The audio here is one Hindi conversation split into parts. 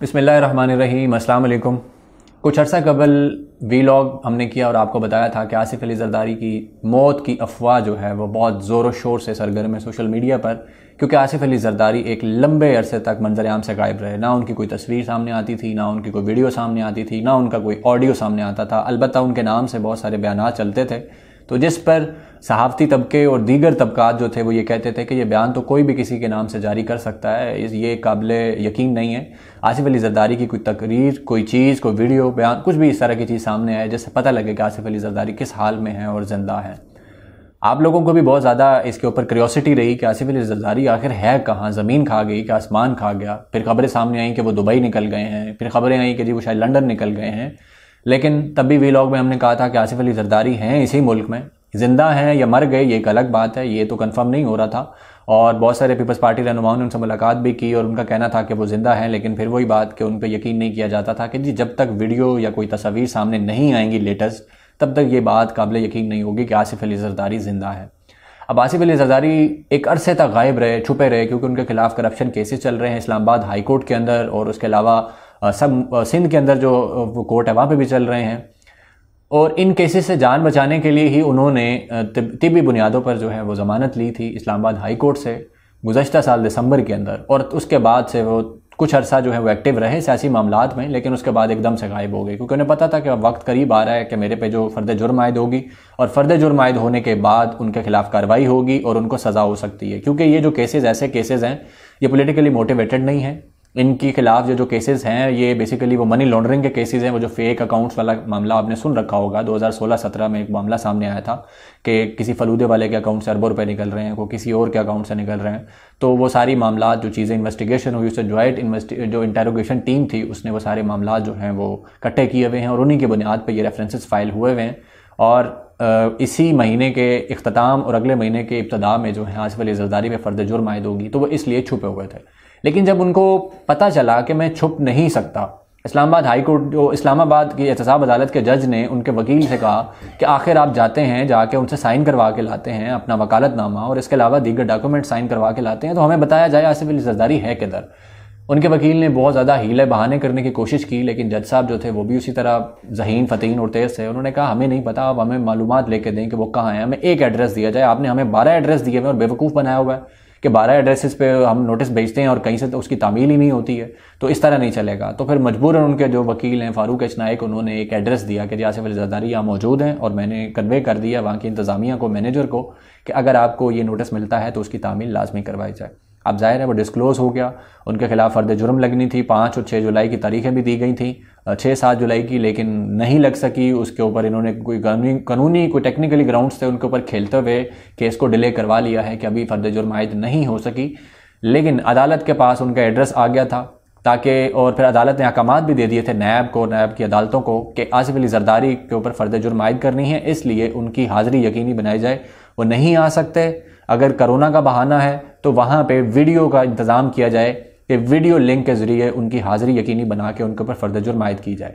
बिसमीम अल्लाम कुछ अर्सा कबल वीलॉग हमने किया और आपको बताया था कि आसिफ अली जरदारी की मौत की अफवाह जो है वो बहुत ज़ोर शोर से सरगर्म है सोशल मीडिया पर क्योंकि आसिफ अली जरदारी एक लंबे अरसे तक मंजर आम से गायब रहे ना उनकी कोई तस्वीर सामने आती थी ना उनकी कोई वीडियो सामने आती थी ना उनका कोई ऑडियो सामने आता था अलबत्त उनके नाम से बहुत सारे बयान चलते थे तो जिस पर सहाफ़ती तबके और दीगर तबकात जो थे वो ये कहते थे कि ये बयान तो कोई भी किसी के नाम से जारी कर सकता है ये काबिल यकीन नहीं है आसिफ अली जरदारी की कोई तकरीर कोई चीज़ कोई वीडियो बयान कुछ भी इस तरह की चीज़ सामने आए जिससे पता लगे कि आसिफ अली जरदारी किस हाल में है और ज़िंदा है आप लोगों को भी बहुत ज़्यादा इसके ऊपर क्रियोसिटी रही कि आसिफ अली जरदारी आखिर है कहाँ ज़मीन खा गई कि आसमान खा गया फिर खबरें सामने आई कि वो दुबई निकल गए हैं फिर खबरें आई कि जी वो शायद लंदन निकल गए हैं लेकिन तब भी वीलॉग में हमने कहा था कि आसिफ अली जरदारी हैं इसी मुल्क में ज़िंदा हैं या मर गए ये एक अलग बात है ये तो कंफर्म नहीं हो रहा था और बहुत सारे पीपल्स पार्टी रहनुमाओं ने उनसे मुलाकात भी की और उनका कहना था कि वो ज़िंदा हैं लेकिन फिर वही बात कि उन पर यकीन नहीं किया जाता था कि जी जब तक वीडियो या कोई तस्वीर सामने नहीं आएंगी लेटेस्ट तब तक ये बात काबिल यकीन नहीं होगी कि आसिफ अली जरदारी ज़िंदा है अब आसिफ अली जरदारी एक अरसे तक गायब रहे छुपे रहे क्योंकि उनके खिलाफ करप्शन केसेस चल रहे हैं इस्लामाबाद हाईकोर्ट के अंदर और उसके अलावा सब सिंध के अंदर जो कोर्ट है वहाँ पे भी चल रहे हैं और इन केसेस से जान बचाने के लिए ही उन्होंने तिबी बुनियादों पर जो है वो ज़मानत ली थी इस्लामाबाद हाई कोर्ट से गुजशत साल दिसंबर के अंदर और उसके बाद से वो कुछ अरसा जो है वो एक्टिव रहे सियासी मामला में लेकिन उसके बाद एकदम से गायब हो गए क्योंकि उन्हें पता था कि वक्त करीब आ रहा है कि मेरे पे जो फर्द जुर्म आयद होगी और फर्द जुर्म आयद होने के बाद उनके खिलाफ कार्रवाई होगी और उनको सज़ा हो सकती है क्योंकि ये जो केसेज़ ऐसे केसेज़ हैं ये पोलिटिकली मोटिवेटेड नहीं है इनके खिलाफ जो जो केसेस हैं ये बेसिकली वो मनी लॉन्ड्रिंग के केसेस हैं वो जो फेक अकाउंट्स वाला मामला आपने सुन रखा होगा 2016-17 में एक मामला सामने आया था कि किसी फलूदे वाले के अकाउंट से अरबों रुपए निकल रहे हैं को किसी और के अकाउंट से निकल रहे हैं तो वो सारी मामला जो चीज़ें इन्वेस्टिगेशन हुई उससे ज्वाइंट जो इंटेरोगेशन टीम थी उसने वो सारे मामला जो हैं वो इकट्ठे किए हुए हैं और उन्हीं की बुनियाद पर ये रेफरेंसेज फाइल हुए हुए हैं और इसी महीने के अख्ताम और अगले महीने के इब्तदा में जो है आसफ अली जरदारी में फर्द जुर्म आयद होगी तो वो इसलिए छुपे हुए थे लेकिन जब उनको पता चला कि मैं छुप नहीं सकता इस्लामाबाद हाई कोर्ट जो इस्लामाबाद की एहतसाब अदालत के जज ने उनके वकील से कहा कि आखिर आप जाते हैं जाके उनसे साइन करवा के लाते हैं अपना वकालतनामा और इसके अलावा दीगर डॉक्यूमेंट साइन करवा के लाते हैं तो हमें बताया जाए आसिफ अली जरदारी है किधर उनके वकील ने बहुत ज़्यादा हीले बहाने करने की कोशिश की लेकिन जज साहब जो थे वो भी उसी तरह जहीन फतीन और तेज़ थे उन्होंने कहा हमें नहीं पता आप हमें मालूम लेके दें कि वो कहाँ हैं हमें एक एड्रेस दिया जाए आपने हमें बारह एड्रेस दिए हुए और बेवकूफ़ बनाया हुआ है कि बारह एड्रेसेस पे हम नोटिस भेजते हैं और कहीं से तो उसकी तामील ही नहीं होती है तो इस तरह नहीं चलेगा तो फिर मजबूरन उनके जो वकील हैं फारूक एच नायक उन्होंने एक एड्रेस दिया कि जी आसिफ अलजदारी यहाँ मौजूद हैं और मैंने कन्वे कर दिया वहाँ की इंतज़ामिया को मैनेजर को कि अगर आपको ये नोटिस मिलता है तो उसकी तामील लाजमी करवाई जाए अब जाहिर है वो डिस्क्लोज़ हो गया उनके खिलाफ फर्द जुर्म लगनी थी पाँच और छः जुलाई की तारीखें भी दी गई थी छः सात जुलाई की लेकिन नहीं लग सकी उसके ऊपर इन्होंने कोई कानूनी कानूनी कोई टेक्निकली ग्राउंड्स थे उनके ऊपर खेलते हुए केस को डिले करवा लिया है कि अभी फर्द जुर्म आयद नहीं हो सकी लेकिन अदालत के पास उनका एड्रेस आ गया था ताकि और फिर अदालत ने अहकाम भी दे दिए थे नायब को नायब की अदालतों को कि आसिफ अली जरदारी के ऊपर फर्द जुर्म आयद करनी है इसलिए उनकी हाज़िरी यकीनी बनाई जाए वो नहीं आ सकते अगर कोरोना का बहाना है तो वहाँ पे वीडियो का इंतज़ाम किया जाए कि वीडियो लिंक के ज़रिए उनकी हाज़िरी यकीनी बना के उनके ऊपर फर्द जुर्मायद की जाए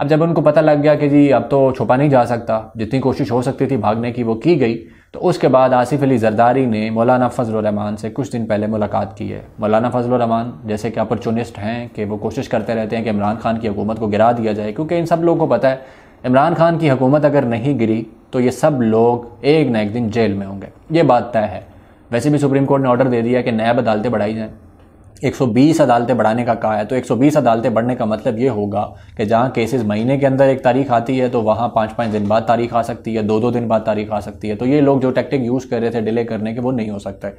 अब जब उनको पता लग गया कि जी अब तो छुपा नहीं जा सकता जितनी कोशिश हो सकती थी भागने की वो की गई तो उसके बाद आसिफ अली जरदारी ने मौलाना फजलरहमान से कुछ दिन पहले मुलाकात की है मौलाना फजलरहमान जैसे कि अपॉर्चुनिस्ट हैं कि वो कोशिश करते रहते हैं कि इमरान खान की हुकूमत को गिरा दिया जाए क्योंकि इन सब लोगों को पता है इमरान खान की हुकूमत अगर नहीं गिरी तो ये सब लोग एक ना एक दिन जेल में होंगे ये बात तय है वैसे भी सुप्रीम कोर्ट ने ऑर्डर दे दिया कि नैब अदालतें बढ़ाई जाएँ 120 अदालतें बढ़ाने का कहा है तो 120 अदालतें बढ़ने का मतलब ये होगा कि जहाँ केसेस महीने के अंदर एक तारीख आती है तो वहाँ पाँच पाँच दिन बाद तारीख आ सकती है दो दो दिन बाद तारीख आ सकती है तो ये लोग जो टेक्टिक यूज़ कर रहे थे डिले करने के वो नहीं हो सकता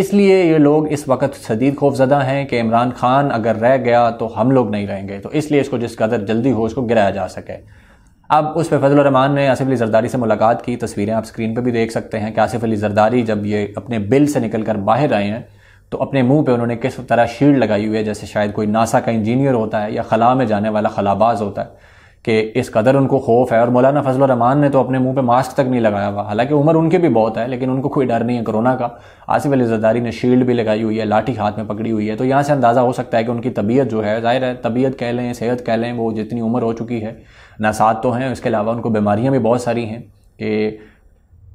इसलिए ये लोग इस वक्त शदीद खौफजदा हैं कि इमरान खान अगर रह गया तो हम लोग नहीं रहेंगे तो इसलिए इसको जिस कदर जल्दी हो उसको गिराया जा सके अब उस पर फजल रहमान ने आसिफ अली जरदारी से मुलाकात की तस्वीरें आप स्क्रीन पर भी देख सकते हैं कि आसिफ अली जरदारी जब ये अपने बिल से निकल कर बाहर आए हैं तो अपने मुंह पे उन्होंने किस तरह शील्ड लगाई हुई है जैसे शायद कोई नासा का इंजीनियर होता है या खला में जाने वाला खलाबाज होता है कि इस कदर उनको खौफ है और मौलाना फजल रहमान ने तो अपने मुंह पे मास्क तक नहीं लगाया हुआ हालांकि उम्र उनके भी बहुत है लेकिन उनको कोई डर नहीं है कोरोना का आसिफ अली जदारी ने शील्ड भी लगाई हुई है लाठी हाथ में पकड़ी हुई है तो यहाँ से अंदाज़ा हो सकता है कि उनकी तबीयत जो है ज़ाहिर है तबीयत कह लें सेहत कह लें वो जितनी उम्र हो चुकी है नासाद तो हैं इसके अलावा उनको बीमारियाँ भी बहुत सारी हैं कि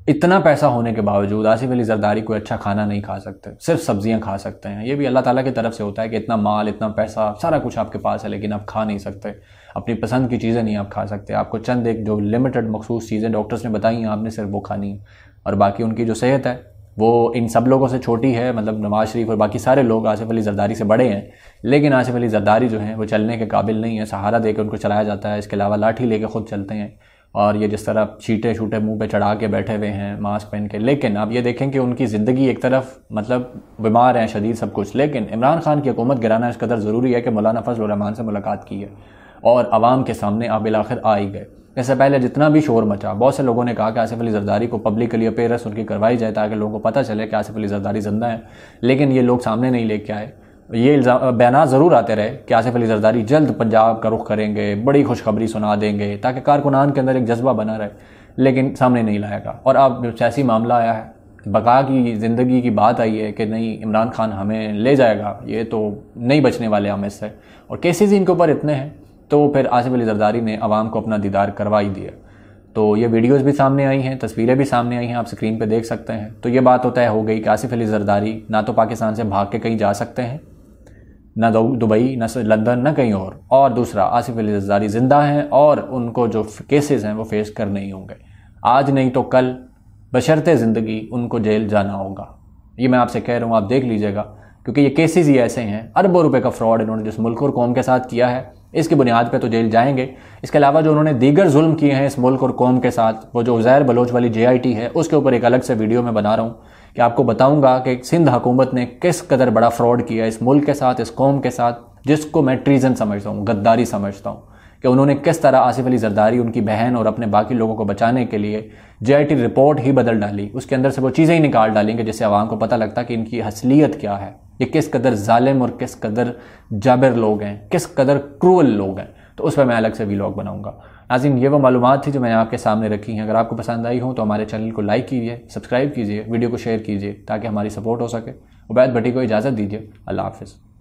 इतना पैसा होने के बावजूद आसिफ अली जरदारी कोई अच्छा खाना नहीं खा सकते सिर्फ सब्जियां खा सकते हैं ये भी अल्लाह ताला की तरफ से होता है कि इतना माल इतना पैसा सारा कुछ आपके पास है लेकिन आप खा नहीं सकते अपनी पसंद की चीज़ें नहीं आप खा सकते आपको चंद एक जो लिमिटेड मखसूस चीज़ें डॉक्टर्स ने बताई हैं आपने सिर्फ वो खानी है और बाकी उनकी जो सेहत है वो इन सब लोगों से छोटी है मतलब नवाज शरीफ और बाकी सारे लोग आसिफ अली जरदारी से बड़े हैं लेकिन आसिफ अली जरदारी जो हैं वो चलने के काबिल नहीं है सहारा दे उनको चलाया जाता है इसके अलावा लाठी लेके खुद चलते हैं और ये जिस तरह छीटे छूटे मुंह पे चढ़ा के बैठे हुए हैं मास्क पहन के लेकिन आप ये देखें कि उनकी ज़िंदगी एक तरफ मतलब बीमार हैं शदीद सब कुछ लेकिन इमरान खान की हुकूमत गिराना इस कदर ज़रूरी है कि मौलाना फजल रहमान से मुलाकात की है और आवाम के सामने आप आखिर आ ही गए इससे पहले जितना भी शोर मचा बहुत से लोगों ने कहा कि आसिफ अली जरदारी को पब्लिकली अपेयरस उनकी करवाई जाए ताकि लोगों को पता चले कि आसिफ अली जरदारी जिंदा है लेकिन ये लोग सामने नहीं लेके आए ये बयान ज़रूर आते रहे कि आसिफ अली जरदारी जल्द पंजाब का रुख करेंगे बड़ी खुशखबरी सुना देंगे ताकि कारकुनान के अंदर एक जज्बा बना रहे लेकिन सामने नहीं लाएगा और अब जब सियासी मामला आया है बका की ज़िंदगी की बात आई है कि नहीं इमरान खान हमें ले जाएगा ये तो नहीं बचने वाले हम इससे और केसेस इनके ऊपर इतने हैं तो फिर आसिफ अली जरदारी ने आवाम को अपना दीदार करवा ही दिया तो ये वीडियोस भी सामने आई हैं तस्वीरें भी सामने आई हैं आप स्क्रीन पे देख सकते हैं तो ये बात तो तय हो गई कि आसिफ अली जरदारी ना तो पाकिस्तान से भाग के कहीं जा सकते हैं ना दुबई ना लंदन ना कहीं और और दूसरा आसिफ अली जदारी ज़िंदा हैं और उनको जो केसेस हैं वो फेस करने ही होंगे आज नहीं तो कल बशर्त ज़िंदगी उनको जेल जाना होगा ये मैं आपसे कह रहा हूँ आप देख लीजिएगा क्योंकि ये केसेस ही ऐसे हैं अरबों रुपए का फ्रॉड इन्होंने जिस मुल्क और कौम के साथ किया है इसकी बुनियाद पर तो जेल जाएंगे इसके अलावा जो उन्होंने दीगर जुल्म किए हैं इस मुल्क और कौम के साथ वो जो उजैर बलोच वाली जे है उसके ऊपर एक अलग से वीडियो में बना रहा हूँ कि आपको बताऊंगा कि सिंध हुकूमत ने किस कदर बड़ा फ्रॉड किया इस मुल्क के साथ इस कौम के साथ जिसको मैं ट्रीज़न समझता हूँ गद्दारी समझता हूँ कि उन्होंने किस तरह आसिफ अली जरदारी उनकी बहन और अपने बाकी लोगों को बचाने के लिए जे रिपोर्ट ही बदल डाली उसके अंदर से वो चीज़ें ही निकाल डालेंगे जिससे आवाम को पता लगता कि इनकी असलियत क्या है ये किस कदर ालिम और किस कदर जाबिर लोग हैं किस कदर क्रूअल लोग हैं तो उस पर मैं अलग से वीलॉग बनाऊंगा नाजिम ये वो मालूम थी जो मैंने आपके सामने रखी हैं अगर आपको पसंद आई हो तो हमारे चैनल को लाइक कीजिए सब्सक्राइब कीजिए वीडियो को शेयर कीजिए ताकि हमारी सपोर्ट हो सके उबैद भट्टी को इजाज़त दीजिए अल्लाह हाफिज़